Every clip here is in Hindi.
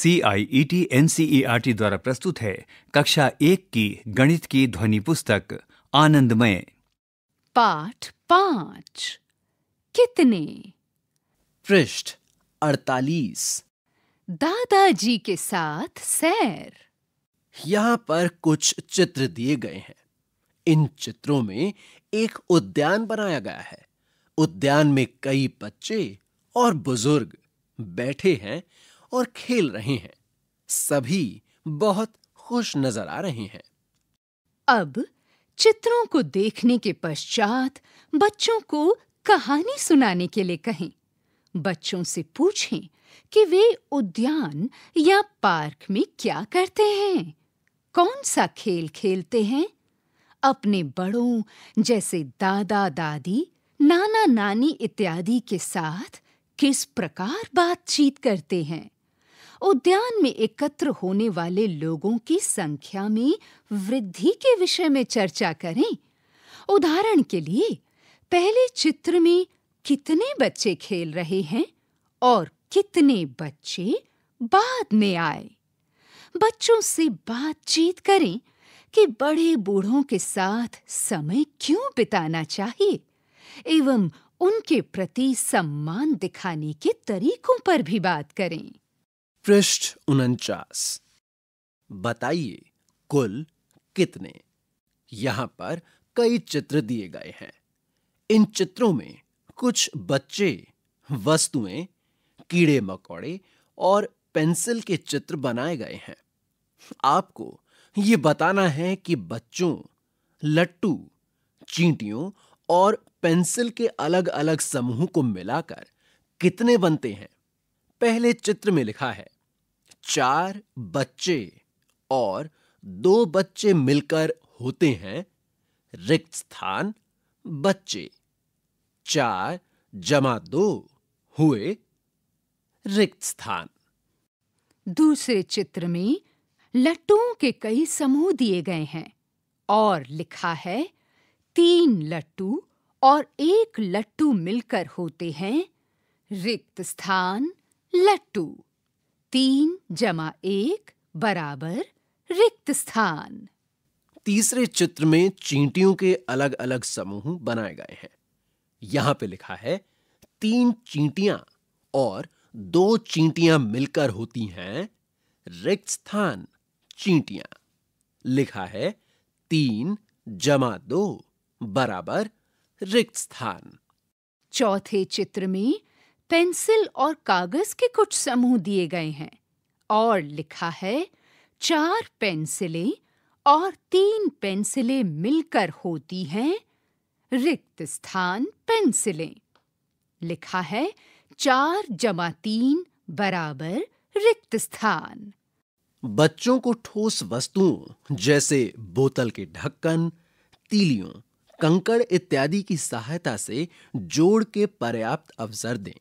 C I E T N C E R T द्वारा प्रस्तुत है कक्षा एक की गणित की ध्वनि पुस्तक आनंदमय पाठ पांच कितने पृष्ठ अड़तालीस दादाजी के साथ सैर यहाँ पर कुछ चित्र दिए गए हैं इन चित्रों में एक उद्यान बनाया गया है उद्यान में कई बच्चे और बुजुर्ग बैठे हैं और खेल रहे हैं सभी बहुत खुश नजर आ रहे हैं अब चित्रों को देखने के पश्चात बच्चों को कहानी सुनाने के लिए कहें बच्चों से पूछें कि वे उद्यान या पार्क में क्या करते हैं कौन सा खेल खेलते हैं अपने बड़ों जैसे दादा दादी नाना नानी इत्यादि के साथ किस प्रकार बातचीत करते हैं उद्यान में एकत्र होने वाले लोगों की संख्या में वृद्धि के विषय में चर्चा करें उदाहरण के लिए पहले चित्र में कितने बच्चे खेल रहे हैं और कितने बच्चे बाद में आए बच्चों से बातचीत करें कि बड़े बूढ़ों के साथ समय क्यों बिताना चाहिए एवं उनके प्रति सम्मान दिखाने के तरीकों पर भी बात करें पृष्ठ उनचास बताइए कुल कितने यहां पर कई चित्र दिए गए हैं इन चित्रों में कुछ बच्चे वस्तुएं कीड़े मकोड़े और पेंसिल के चित्र बनाए गए हैं आपको ये बताना है कि बच्चों लट्टू चींटियों और पेंसिल के अलग अलग समूह को मिलाकर कितने बनते हैं पहले चित्र में लिखा है चार बच्चे और दो बच्चे मिलकर होते हैं रिक्त स्थान बच्चे चार जमा दो हुए रिक्त स्थान दूसरे चित्र में लट्टुओं के कई समूह दिए गए हैं और लिखा है तीन लट्टू और एक लट्टू मिलकर होते हैं रिक्त स्थान लट्टू तीन जमा एक बराबर रिक्त स्थान तीसरे चित्र में चींटियों के अलग अलग समूह बनाए गए हैं यहां पे लिखा है तीन चींटियां और दो चींटियां मिलकर होती हैं रिक्त स्थान चींटियां लिखा है तीन जमा दो बराबर रिक्त स्थान चौथे चित्र में पेंसिल और कागज के कुछ समूह दिए गए हैं और लिखा है चार पेंसिलें और तीन पेंसिलें मिलकर होती हैं रिक्त स्थान पेंसिलें लिखा है चार जमा तीन बराबर रिक्त स्थान बच्चों को ठोस वस्तुओं जैसे बोतल के ढक्कन तीलियों कंकड़ इत्यादि की सहायता से जोड़ के पर्याप्त अवसर दें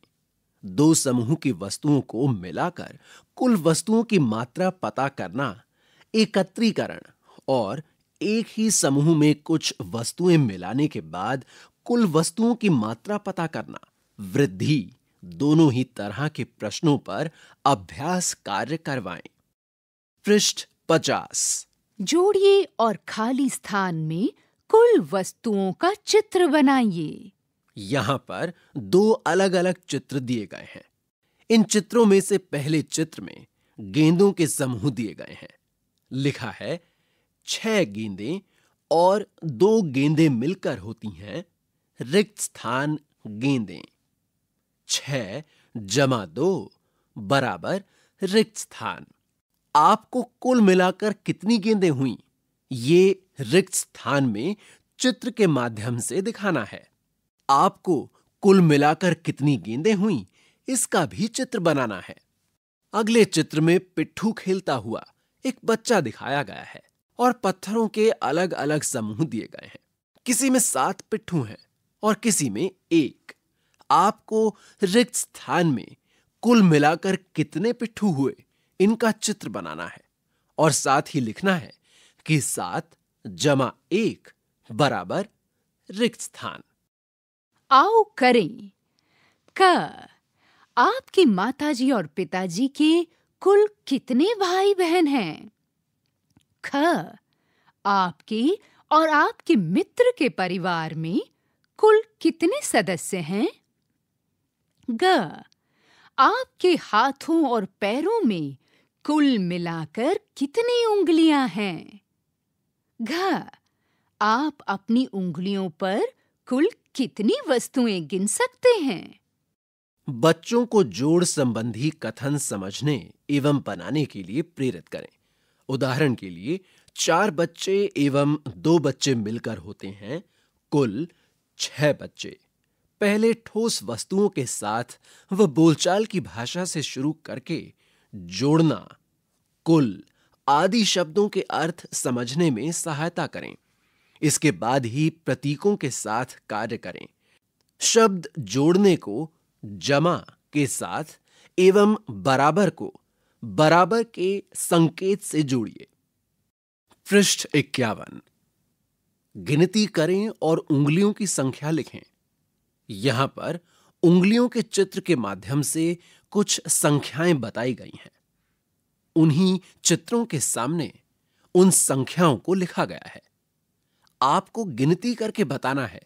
दो समूह की वस्तुओं को मिलाकर कुल वस्तुओं की मात्रा पता करना एकत्रीकरण और एक ही समूह में कुछ वस्तुएं मिलाने के बाद कुल वस्तुओं की मात्रा पता करना वृद्धि दोनों ही तरह के प्रश्नों पर अभ्यास कार्य करवाएं। पृष्ठ पचास जोड़िए और खाली स्थान में कुल वस्तुओं का चित्र बनाइए यहां पर दो अलग अलग चित्र दिए गए हैं इन चित्रों में से पहले चित्र में गेंदों के समूह दिए गए हैं लिखा है छह गेंदे और दो गेंदे मिलकर होती हैं रिक्त स्थान गेंदे छह जमा दो बराबर रिक्त स्थान आपको कुल मिलाकर कितनी गेंदें हुई ये रिक्त स्थान में चित्र के माध्यम से दिखाना है आपको कुल मिलाकर कितनी गेंदें हुई इसका भी चित्र बनाना है अगले चित्र में पिट्ठू खेलता हुआ एक बच्चा दिखाया गया है और पत्थरों के अलग अलग समूह दिए गए हैं किसी में सात पिट्ठू हैं और किसी में एक आपको रिक्त स्थान में कुल मिलाकर कितने पिट्ठू हुए इनका चित्र बनाना है और साथ ही लिखना है कि सात जमा एक बराबर रिक्त स्थान आओ करें क आपके माताजी और पिताजी के कुल कितने भाई बहन हैं ख आपके और आपके मित्र के परिवार में कुल कितने सदस्य हैं ग आपके हाथों और पैरों में कुल मिलाकर कितनी उंगलियां हैं घ आप अपनी उंगलियों पर कुल कितनी वस्तुएं गिन सकते हैं बच्चों को जोड़ संबंधी कथन समझने एवं बनाने के लिए प्रेरित करें उदाहरण के लिए चार बच्चे एवं दो बच्चे मिलकर होते हैं कुल छह बच्चे पहले ठोस वस्तुओं के साथ व बोलचाल की भाषा से शुरू करके जोड़ना कुल आदि शब्दों के अर्थ समझने में सहायता करें इसके बाद ही प्रतीकों के साथ कार्य करें शब्द जोड़ने को जमा के साथ एवं बराबर को बराबर के संकेत से जोड़िए पृष्ठ इक्यावन गिनती करें और उंगलियों की संख्या लिखें यहां पर उंगलियों के चित्र के माध्यम से कुछ संख्याएं बताई गई हैं उन्हीं चित्रों के सामने उन संख्याओं को लिखा गया है आपको गिनती करके बताना है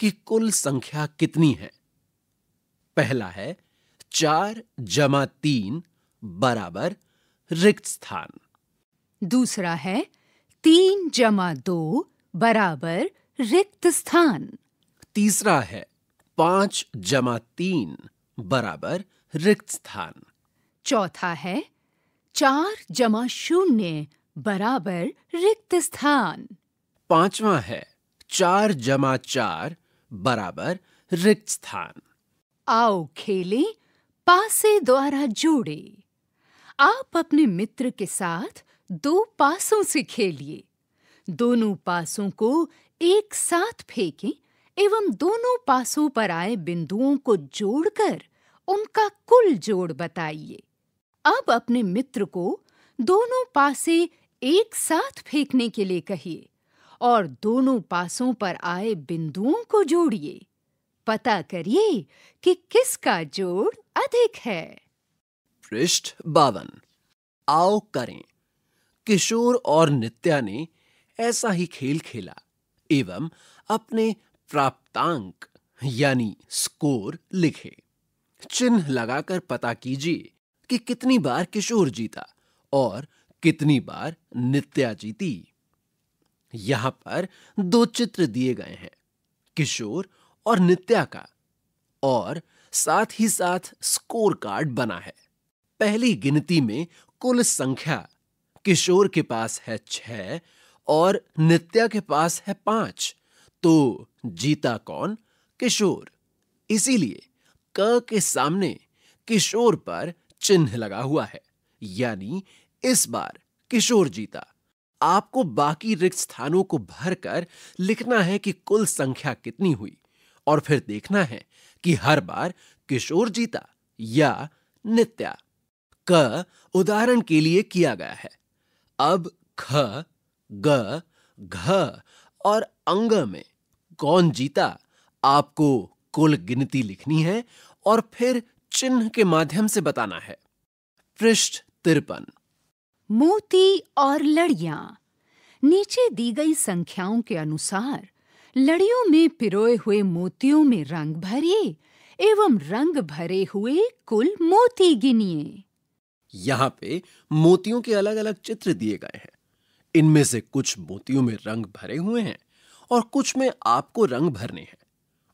कि कुल संख्या कितनी है पहला है चार जमा तीन बराबर रिक्त स्थान दूसरा है तीन जमा दो बराबर रिक्त स्थान तीसरा है पांच जमा तीन बराबर रिक्त स्थान चौथा है चार जमा शून्य बराबर रिक्त स्थान पांचवा है चार जमा चार बराबर रिक्त स्थान आओ खेले पासे द्वारा जोड़े आप अपने मित्र के साथ दो पासों से खेलिए दोनों पासों को एक साथ फेंकें एवं दोनों पासों पर आए बिंदुओं को जोड़कर उनका कुल जोड़ बताइए अब अपने मित्र को दोनों पासे एक साथ फेंकने के लिए कहिए और दोनों पासों पर आए बिंदुओं को जोड़िए पता करिए कि किसका जोड़ अधिक है पृष्ठ बावन आओ करें किशोर और नित्या ने ऐसा ही खेल खेला एवं अपने प्राप्तांक यानी स्कोर लिखे चिन्ह लगाकर पता कीजिए कि कितनी बार किशोर जीता और कितनी बार नित्या जीती यहां पर दो चित्र दिए गए हैं किशोर और नित्या का और साथ ही साथ स्कोर कार्ड बना है पहली गिनती में कुल संख्या किशोर के पास है छह और नित्या के पास है पांच तो जीता कौन किशोर इसीलिए क के सामने किशोर पर चिन्ह लगा हुआ है यानी इस बार किशोर जीता आपको बाकी रिक्त स्थानों को भरकर लिखना है कि कुल संख्या कितनी हुई और फिर देखना है कि हर बार किशोर जीता या नित्या क उदाहरण के लिए किया गया है अब ख ग घ और अंग में कौन जीता आपको कुल गिनती लिखनी है और फिर चिन्ह के माध्यम से बताना है पृष्ठ तिरपन मोती और लड़ियां नीचे दी गई संख्याओं के अनुसार लड़ियों में पिरोए हुए मोतियों में रंग भरिए एवं रंग भरे हुए कुल मोती गिनिए यहाँ पे मोतियों के अलग अलग चित्र दिए गए हैं इनमें से कुछ मोतियों में रंग भरे हुए हैं और कुछ में आपको रंग भरने हैं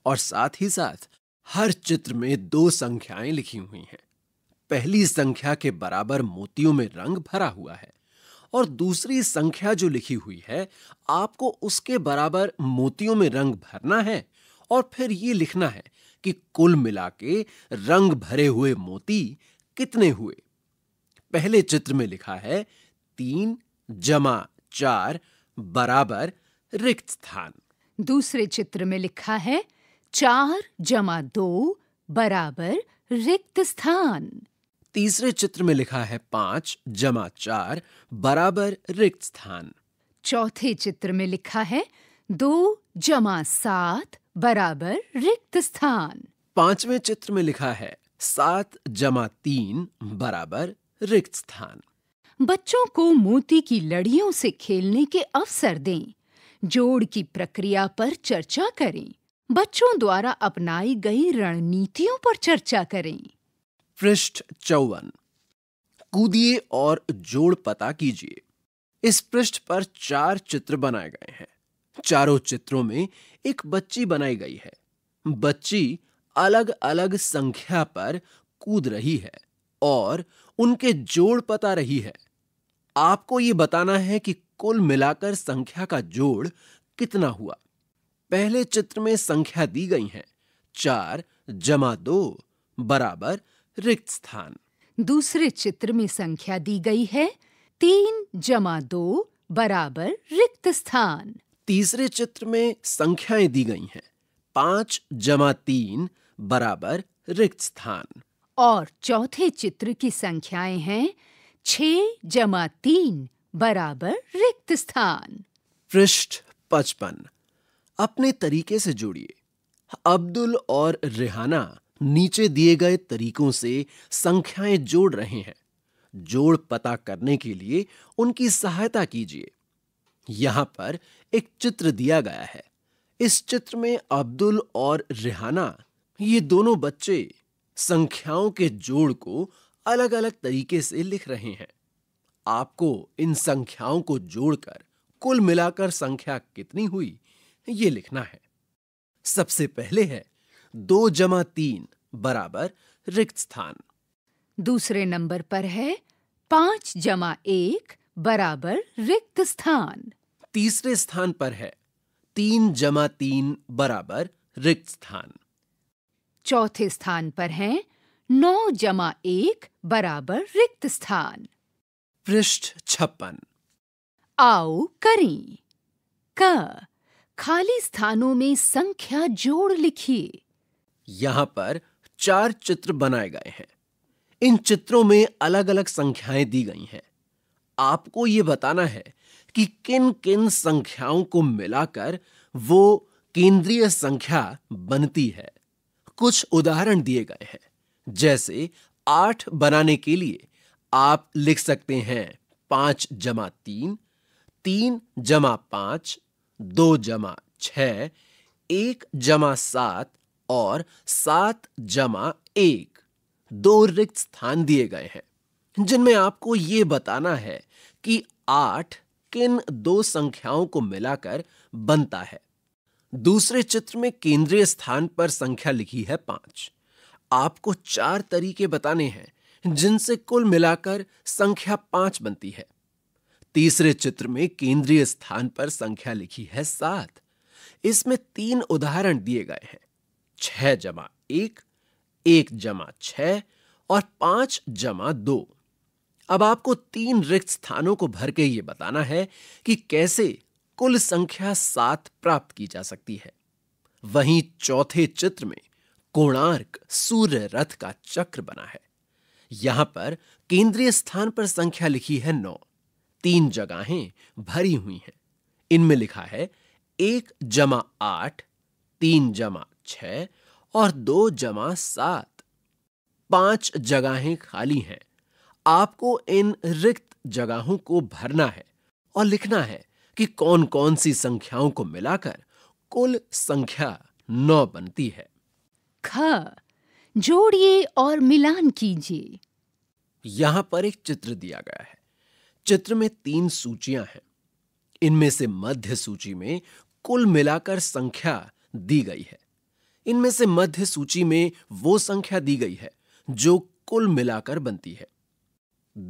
और साथ ही साथ हर चित्र में दो संख्याएं लिखी हुई हैं पहली संख्या के बराबर मोतियों में रंग भरा हुआ है और दूसरी संख्या जो लिखी हुई है आपको उसके बराबर मोतियों में रंग भरना है और फिर ये लिखना है कि कुल मिला के रंग भरे हुए मोती कितने हुए पहले चित्र में लिखा है तीन जमा चार बराबर रिक्त स्थान दूसरे चित्र में लिखा है चार जमा दो बराबर रिक्त स्थान तीसरे चित्र में लिखा है पांच जमा चार बराबर रिक्त स्थान चौथे चित्र में लिखा है दो जमा सात बराबर रिक्त स्थान पांचवें चित्र में लिखा है सात जमा तीन बराबर रिक्त स्थान बच्चों को मोती की लड़ियों से खेलने के अवसर दें जोड़ की प्रक्रिया पर चर्चा करें बच्चों द्वारा अपनाई गई रणनीतियों पर चर्चा करें पृष्ठ चौवन कूदिए और जोड़ पता कीजिए इस पृष्ठ पर चार चित्र बनाए गए हैं चारों चित्रों में एक बच्ची बनाई गई है बच्ची अलग अलग संख्या पर कूद रही है और उनके जोड़ पता रही है आपको यह बताना है कि कुल मिलाकर संख्या का जोड़ कितना हुआ पहले चित्र में संख्या दी गई है चार जमा दो बराबर रिक्त स्थान दूसरे चित्र में संख्या दी गई है तीन जमा दो बराबर रिक्त स्थान तीसरे चित्र में संख्याएं दी गई हैं पाँच जमा तीन बराबर रिक्त स्थान और चौथे चित्र की संख्याएं हैं छ जमा तीन बराबर रिक्त स्थान पृष्ठ पचपन अपने तरीके से जोड़िए अब्दुल और रिहाना नीचे दिए गए तरीकों से संख्याएं जोड़ रहे हैं जोड़ पता करने के लिए उनकी सहायता कीजिए यहां पर एक चित्र दिया गया है इस चित्र में अब्दुल और रिहाना ये दोनों बच्चे संख्याओं के जोड़ को अलग अलग तरीके से लिख रहे हैं आपको इन संख्याओं को जोड़कर कुल मिलाकर संख्या कितनी हुई ये लिखना है सबसे पहले है दो जमा तीन बराबर रिक्त स्थान दूसरे नंबर पर है पांच जमा एक बराबर रिक्त स्थान तीसरे स्थान पर है तीन जमा तीन बराबर रिक्त स्थान चौथे स्थान पर है नौ जमा एक बराबर रिक्त स्थान पृष्ठ छप्पन आओ करें क खाली स्थानों में संख्या जोड़ लिखिए यहां पर चार चित्र बनाए गए हैं इन चित्रों में अलग अलग संख्याएं दी गई हैं आपको यह बताना है कि किन किन संख्याओं को मिलाकर वो केंद्रीय संख्या बनती है कुछ उदाहरण दिए गए हैं जैसे आठ बनाने के लिए आप लिख सकते हैं पांच जमा तीन तीन जमा पांच दो जमा छ एक जमा सात और सात जमा एक दो रिक्त स्थान दिए गए हैं जिनमें आपको ये बताना है कि आठ किन दो संख्याओं को मिलाकर बनता है दूसरे चित्र में केंद्रीय स्थान पर संख्या लिखी है पांच आपको चार तरीके बताने हैं जिनसे कुल मिलाकर संख्या पांच बनती है तीसरे चित्र में केंद्रीय स्थान पर संख्या लिखी है सात इसमें तीन उदाहरण दिए गए हैं छह जमा एक एक जमा छह और पांच जमा दो अब आपको तीन रिक्त स्थानों को भर के ये बताना है कि कैसे कुल संख्या सात प्राप्त की जा सकती है वहीं चौथे चित्र में कोणार्क सूर्य रथ का चक्र बना है यहां पर केंद्रीय स्थान पर संख्या लिखी है नौ तीन जगहें भरी हुई हैं इनमें लिखा है एक जमा आठ तीन जमा छः और दो जमा सात पांच जगहें खाली हैं आपको इन रिक्त जगहों को भरना है और लिखना है कि कौन कौन सी संख्याओं को मिलाकर कुल संख्या नौ बनती है ख जोड़िए और मिलान कीजिए यहां पर एक चित्र दिया गया है चित्र में तीन सूचियां हैं इनमें से मध्य सूची में कुल मिलाकर संख्या दी गई है इनमें से मध्य सूची में वो संख्या दी गई है जो कुल मिलाकर बनती है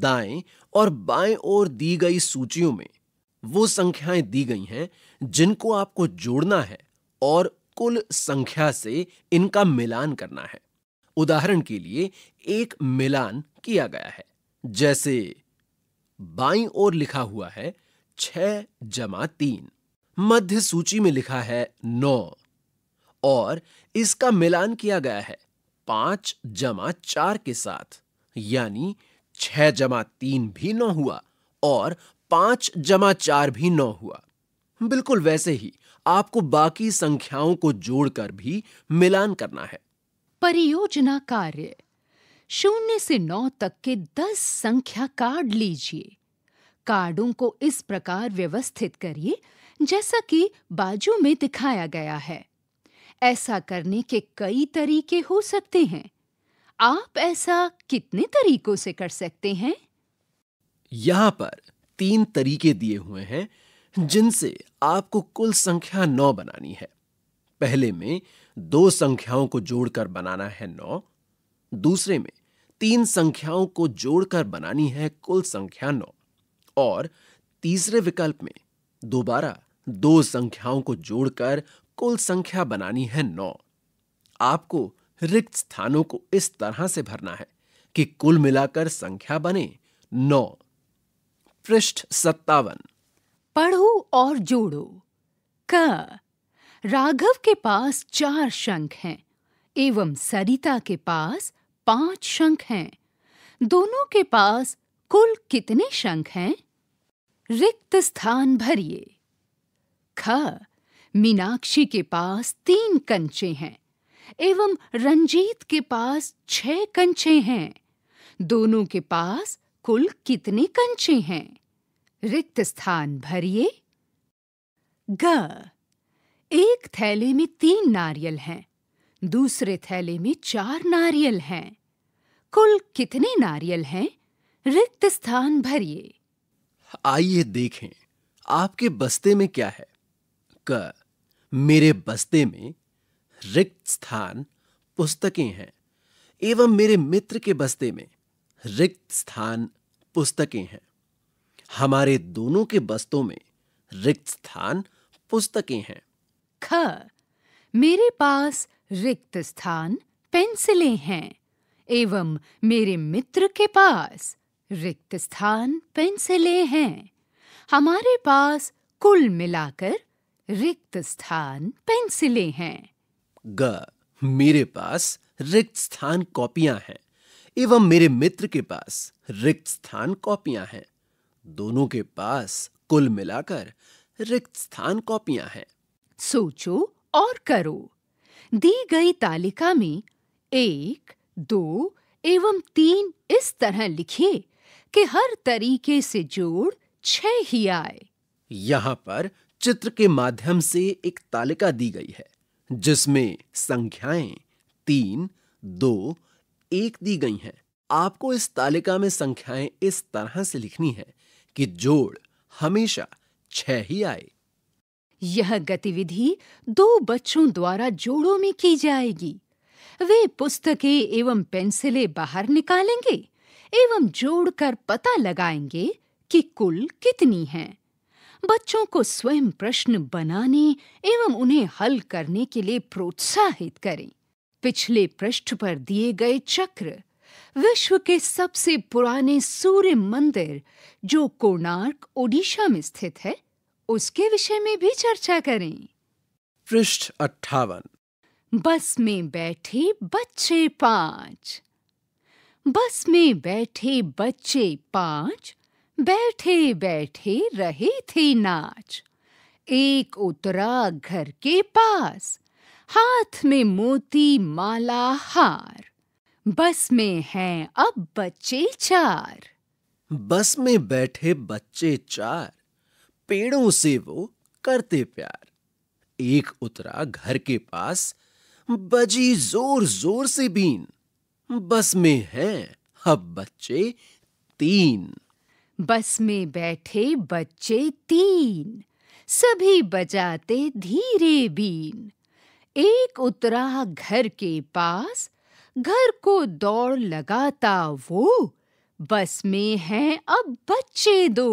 दाएं और बाएं ओर दी गई सूचियों में वो संख्याएं दी गई हैं जिनको आपको जोड़ना है और कुल संख्या से इनका मिलान करना है उदाहरण के लिए एक मिलान किया गया है जैसे बाई ओर लिखा हुआ है छ जमा तीन मध्य सूची में लिखा है नौ और इसका मिलान किया गया है पांच जमा चार के साथ यानी छह जमा तीन भी नौ हुआ और पांच जमा चार भी नौ हुआ बिल्कुल वैसे ही आपको बाकी संख्याओं को जोड़कर भी मिलान करना है परियोजना कार्य शून्य से नौ तक के दस संख्या कार्ड लीजिए कार्डों को इस प्रकार व्यवस्थित करिए जैसा कि बाजू में दिखाया गया है ऐसा करने के कई तरीके हो सकते हैं आप ऐसा कितने तरीकों से कर सकते हैं यहाँ पर तीन तरीके दिए हुए हैं जिनसे आपको कुल संख्या नौ बनानी है पहले में दो संख्याओं को जोड़कर बनाना है नौ दूसरे में तीन संख्याओं को जोड़कर बनानी है कुल संख्या नौ और तीसरे विकल्प में दोबारा दो संख्याओं को जोड़कर कुल संख्या बनानी है नौ आपको रिक्त स्थानों को इस तरह से भरना है कि कुल मिलाकर संख्या बने नौ पृष्ठ सत्तावन पढ़ो और जोड़ो क राघव के पास चार शंख हैं एवं सरिता के पास पांच शंख हैं दोनों के पास कुल कितने शंख हैं रिक्त स्थान भरिए ख मीनाक्षी के पास तीन कंचे हैं एवं रंजीत के पास छह कंचे हैं दोनों के पास कुल कितने कंचे हैं रिक्त स्थान भरिए ग एक थैले में तीन नारियल हैं दूसरे थैले में चार नारियल हैं कुल कितने नारियल हैं रिक्त स्थान भरिए आइए देखें आपके बस्ते में क्या है क मेरे बस्ते में रिक्त स्थान पुस्तकें हैं एवं मेरे मित्र के बस्ते में रिक्त स्थान पुस्तकें हैं हमारे दोनों के बस्तों में रिक्त स्थान पुस्तकें हैं ख मेरे पास रिक्त स्थान पेंसिलें हैं एवं मेरे मित्र के पास रिक्त स्थान पेंसिलें हैं हमारे पास कुल मिलाकर रिक्त स्थान पेंसिलें हैं ग मेरे पास रिक्त स्थान कॉपियां हैं एवं मेरे मित्र के पास रिक्त स्थान कॉपियां हैं दोनों के पास कुल मिलाकर रिक्त स्थान कॉपियां हैं सोचो और करो दी गई तालिका में एक दो एवं तीन इस तरह लिखिए कि हर तरीके से जोड़ छह ही आए यहाँ पर चित्र के माध्यम से एक तालिका दी गई है जिसमें संख्याएं तीन दो एक दी गई हैं आपको इस तालिका में संख्याएं इस तरह से लिखनी है कि जोड़ हमेशा छह ही आए यह गतिविधि दो बच्चों द्वारा जोड़ों में की जाएगी वे पुस्तकें एवं पेंसिलें बाहर निकालेंगे एवं जोड़कर पता लगाएंगे कि कुल कितनी हैं। बच्चों को स्वयं प्रश्न बनाने एवं उन्हें हल करने के लिए प्रोत्साहित करें पिछले पृष्ठ पर दिए गए चक्र विश्व के सबसे पुराने सूर्य मंदिर जो कोणार्क ओडिशा में स्थित है उसके विषय में भी चर्चा करें पृष्ठ अट्ठावन बस में बैठे बच्चे पांच बस में बैठे बच्चे पांच बैठे बैठे रहे थे नाच एक उतरा घर के पास हाथ में मोती माला हार बस में हैं अब बच्चे चार बस में बैठे बच्चे चार पेड़ों से वो करते प्यार एक उतरा घर के पास बजी जोर जोर से बीन बस में हैं अब बच्चे तीन बस में बैठे बच्चे तीन सभी बजाते धीरे बीन एक उतरा घर के पास घर को दौड़ लगाता वो बस में हैं अब बच्चे दो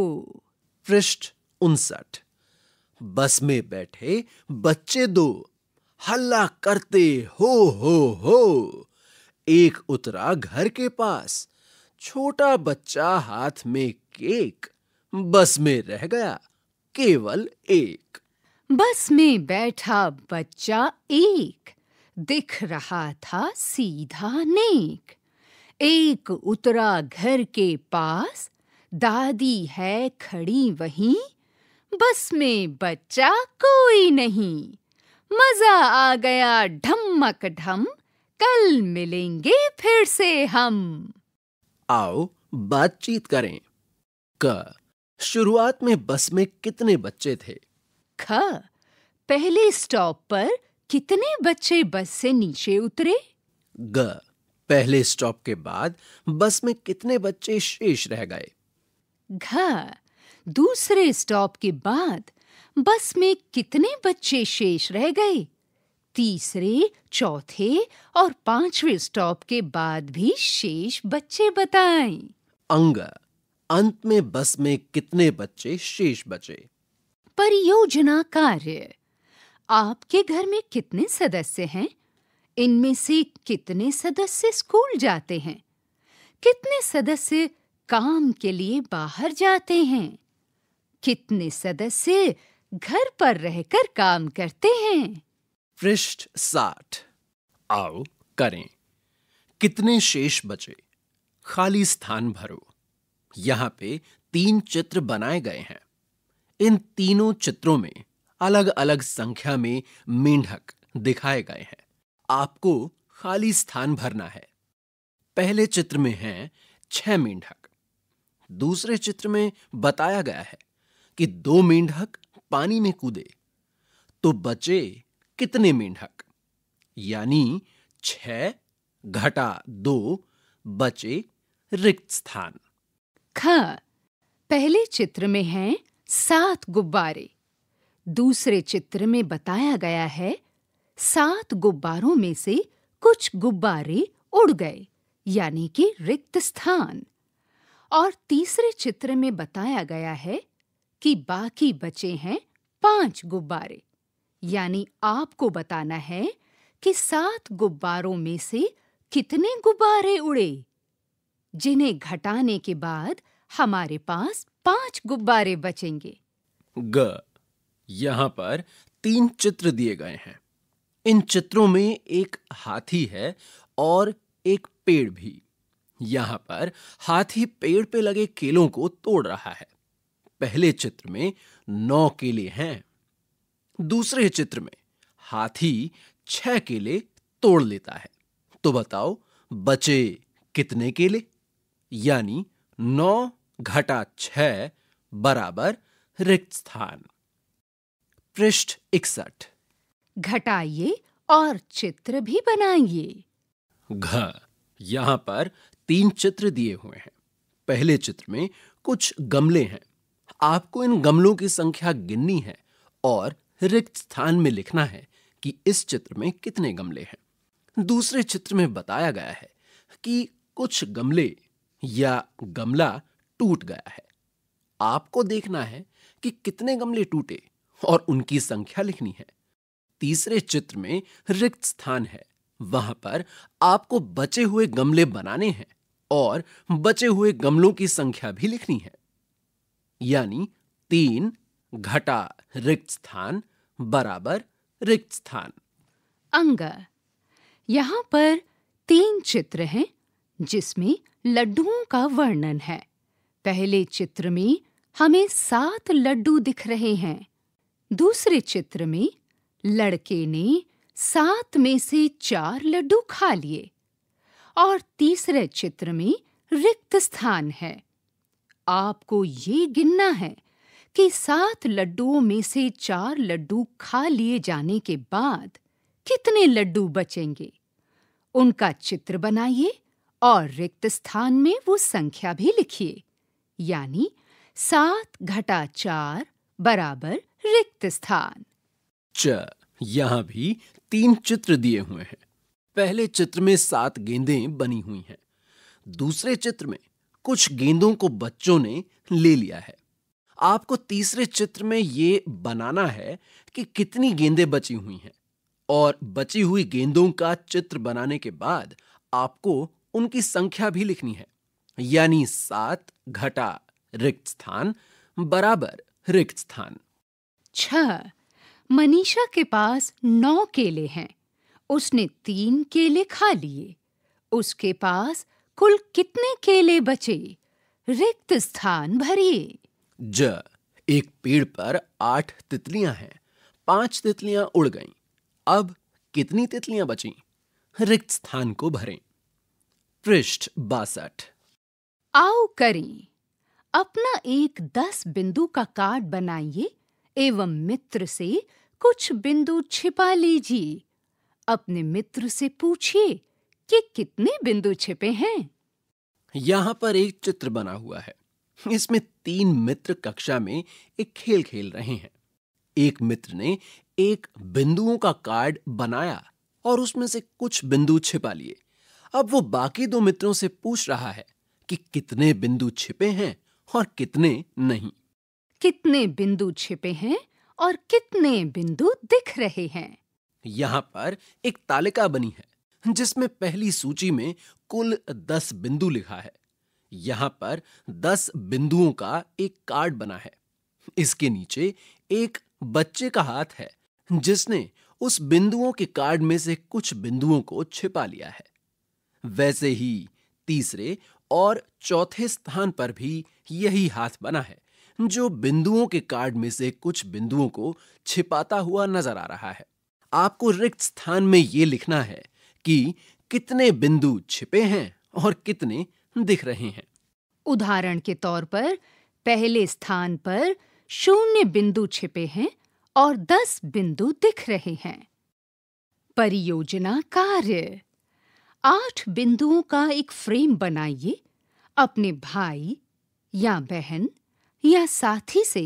पृष्ठ उनसठ बस में बैठे बच्चे दो हल्ला करते हो हो हो एक उतरा घर के पास छोटा बच्चा हाथ में केक बस में रह गया केवल एक बस में बैठा बच्चा एक दिख रहा था सीधा नेक एक उतरा घर के पास दादी है खड़ी वहीं बस में बच्चा कोई नहीं मजा आ गया ढमक ढम कल मिलेंगे फिर से हम आओ बातचीत करें क शुरुआत में बस में कितने बच्चे थे ख पहले स्टॉप पर कितने बच्चे बस से नीचे उतरे ग पहले स्टॉप के बाद बस में कितने बच्चे शेष रह गए घ दूसरे स्टॉप के बाद बस में कितने बच्चे शेष रह गए तीसरे चौथे और पांचवें स्टॉप के बाद भी शेष बच्चे बताएं अंग अंत में बस में कितने बच्चे शेष बचे परियोजना कार्य आपके घर में कितने सदस्य हैं इनमें से कितने सदस्य स्कूल जाते हैं कितने सदस्य काम के लिए बाहर जाते हैं कितने सदस्य घर पर रहकर काम करते हैं पृष्ठ साठ आओ करें कितने शेष बचे खाली स्थान भरो यहां पे तीन चित्र बनाए गए हैं इन तीनों चित्रों में अलग अलग संख्या में मेंढक दिखाए गए हैं आपको खाली स्थान भरना है पहले चित्र में हैं छह मेंढक दूसरे चित्र में बताया गया है कि दो मेंढक पानी में कूदे तो बचे कितने मेंढक यानी छह घटा दो बचे रिक्त स्थान ख पहले चित्र में हैं सात गुब्बारे दूसरे चित्र में बताया गया है सात गुब्बारों में से कुछ गुब्बारे उड़ गए यानी कि रिक्त स्थान और तीसरे चित्र में बताया गया है कि बाकी बचे हैं पांच गुब्बारे यानी आपको बताना है कि सात गुब्बारों में से कितने गुब्बारे उड़े जिन्हें घटाने के बाद हमारे पास पांच गुब्बारे बचेंगे ग यहाँ पर तीन चित्र दिए गए हैं इन चित्रों में एक हाथी है और एक पेड़ भी यहाँ पर हाथी पेड़ पे लगे केलों को तोड़ रहा है पहले चित्र में नौ केले हैं दूसरे चित्र में हाथी छह केले तोड़ लेता है तो बताओ बचे कितने केले यानी नौ घटा छ बराबर रिक्त स्थान पृष्ठ इकसठ घटाइए और चित्र भी बनाइए घ यहाँ पर तीन चित्र दिए हुए हैं पहले चित्र में कुछ गमले हैं आपको इन गमलों की संख्या गिननी है और रिक्त स्थान में लिखना है कि इस चित्र में कितने गमले हैं दूसरे चित्र में बताया गया है कि कुछ गमले या गमला टूट गया है आपको देखना है कि कितने गमले टूटे और उनकी संख्या लिखनी है तीसरे चित्र में रिक्त स्थान है वहां पर आपको बचे हुए गमले बनाने हैं और बचे हुए गमलों की संख्या भी लिखनी है यानी तीन घटा रिक्त स्थान बराबर रिक्त स्थान अंग यहां पर तीन चित्र हैं जिसमें लड्डुओं का वर्णन है पहले चित्र में हमें सात लड्डू दिख रहे हैं दूसरे चित्र में लड़के ने सात में से चार लड्डू खा लिए और तीसरे चित्र में रिक्त स्थान है आपको ये गिनना है कि सात लड्डुओं में से चार लड्डू खा लिए जाने के बाद कितने लड्डू बचेंगे उनका चित्र बनाइए और रिक्त स्थान में वो संख्या भी लिखिए यानी सात घटा चार बराबर रिक्त स्थान च यहाँ भी तीन चित्र दिए हुए हैं पहले चित्र में सात गेंदें बनी हुई हैं दूसरे चित्र में कुछ गेंदों को बच्चों ने ले लिया है आपको तीसरे चित्र में ये बनाना है कि कितनी गेंदें बची हुई हैं और बची हुई गेंदों का चित्र बनाने के बाद आपको उनकी संख्या भी लिखनी है यानी सात घटा रिक्त स्थान बराबर रिक्त स्थान छ मनीषा के पास नौ केले हैं उसने तीन केले खा लिए उसके पास कुल कितने केले बचे रिक्त स्थान भरिए ज एक पेड़ पर आठ तितलियां हैं पांच तितलियां उड़ गईं अब कितनी तितलियां बची रिक्त स्थान को भरें पृष्ठ बासठ आओ करें अपना एक दस बिंदु का कार्ड बनाइए एवं मित्र से कुछ बिंदु छिपा लीजिए अपने मित्र से पूछिए कि कितने बिंदु छिपे हैं यहाँ पर एक चित्र बना हुआ है इसमें तीन मित्र कक्षा में एक खेल खेल रहे हैं एक मित्र ने एक बिंदुओं का कार्ड बनाया और उसमें से कुछ बिंदु छिपा लिए अब वो बाकी दो मित्रों से पूछ रहा है कि कितने बिंदु छिपे हैं और कितने नहीं कितने बिंदु छिपे हैं और कितने बिंदु दिख रहे हैं यहाँ पर एक तालिका बनी है जिसमें पहली सूची में कुल दस बिंदु लिखा है यहाँ पर दस बिंदुओं का एक कार्ड बना है इसके नीचे एक बच्चे का हाथ है जिसने उस बिंदुओं के कार्ड में से कुछ बिंदुओं को छिपा लिया है वैसे ही तीसरे और चौथे स्थान पर भी यही हाथ बना है जो बिंदुओं के कार्ड में से कुछ बिंदुओं को छिपाता हुआ नजर आ रहा है आपको रिक्त स्थान में यह लिखना है कि कितने बिंदु छिपे हैं और कितने दिख रहे हैं उदाहरण के तौर पर पहले स्थान पर शून्य बिंदु छिपे हैं और दस बिंदु दिख रहे हैं परियोजना कार्य आठ बिंदुओं का एक फ्रेम बनाइए अपने भाई या बहन या साथी से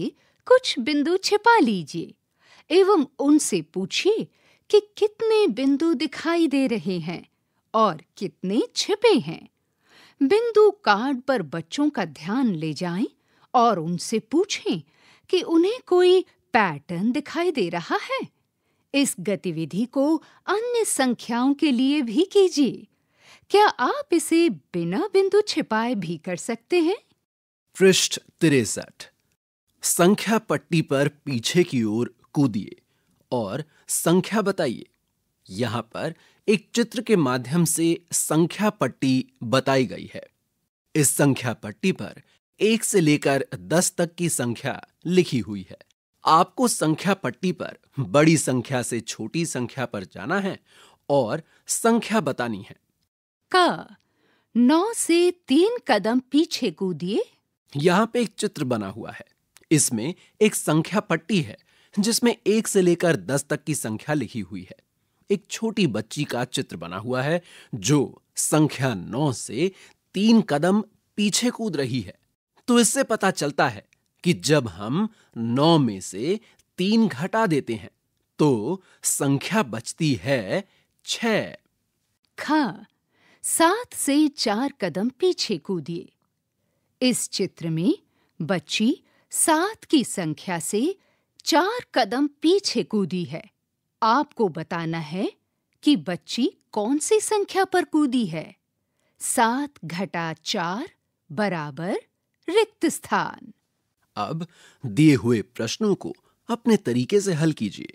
कुछ बिंदु छिपा लीजिए एवं उनसे पूछिए कि कितने बिंदु दिखाई दे रहे हैं और कितने छिपे हैं बिंदु कार्ड पर बच्चों का ध्यान ले जाएं और उनसे पूछें कि उन्हें कोई पैटर्न दिखाई दे रहा है इस गतिविधि को अन्य संख्याओं के लिए भी कीजिए क्या आप इसे बिना बिंदु छिपाए भी कर सकते हैं पृष्ठ तिरसठ संख्या पट्टी पर पीछे की ओर कूदिए और संख्या बताइए यहाँ पर एक चित्र के माध्यम से संख्या पट्टी बताई गई है इस संख्या पट्टी पर एक से लेकर दस तक की संख्या लिखी हुई है आपको संख्या पट्टी पर बड़ी संख्या से छोटी संख्या पर जाना है और संख्या बतानी है क नौ से तीन कदम पीछे कूदिए यहाँ पे एक चित्र बना हुआ है इसमें एक संख्या पट्टी है जिसमें एक से लेकर दस तक की संख्या लिखी हुई है एक छोटी बच्ची का चित्र बना हुआ है जो संख्या नौ से तीन कदम पीछे कूद रही है तो इससे पता चलता है कि जब हम नौ में से तीन घटा देते हैं तो संख्या बचती है छ सात से चार कदम पीछे कूदिए इस चित्र में बच्ची सात की संख्या से चार कदम पीछे कूदी है आपको बताना है कि बच्ची कौन सी संख्या पर कूदी है सात घटा चार बराबर रिक्त स्थान अब दिए हुए प्रश्नों को अपने तरीके से हल कीजिए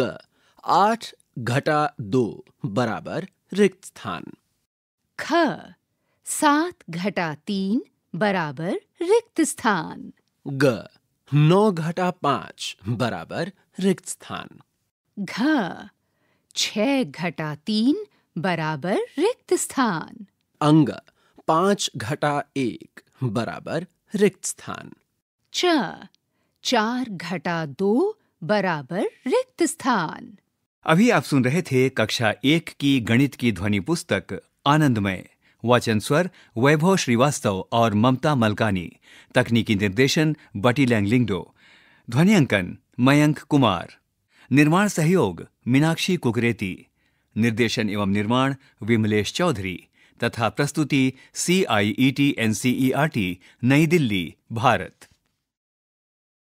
क आठ घटा दो बराबर रिक्त स्थान ख सात घटा तीन बराबर रिक्त स्थान ग नौ घटा पांच बराबर रिक्त स्थान घ छ घटा तीन बराबर रिक्त स्थान अंग पांच घटा एक बराबर रिक्त स्थान च चार घटा दो बराबर रिक्त स्थान अभी आप सुन रहे थे कक्षा एक की गणित की ध्वनि पुस्तक आनंदमय वाचन स्वर वैभव श्रीवास्तव और ममता मलकानी तकनीकी निर्देशन बटी लैंगलिंगडो ध्वनियांकन मयंक कुमार निर्माण सहयोग मीनाक्षी कुकरेती निर्देशन एवं निर्माण विमलेश चौधरी तथा प्रस्तुति C I E T N C E R T नई दिल्ली भारत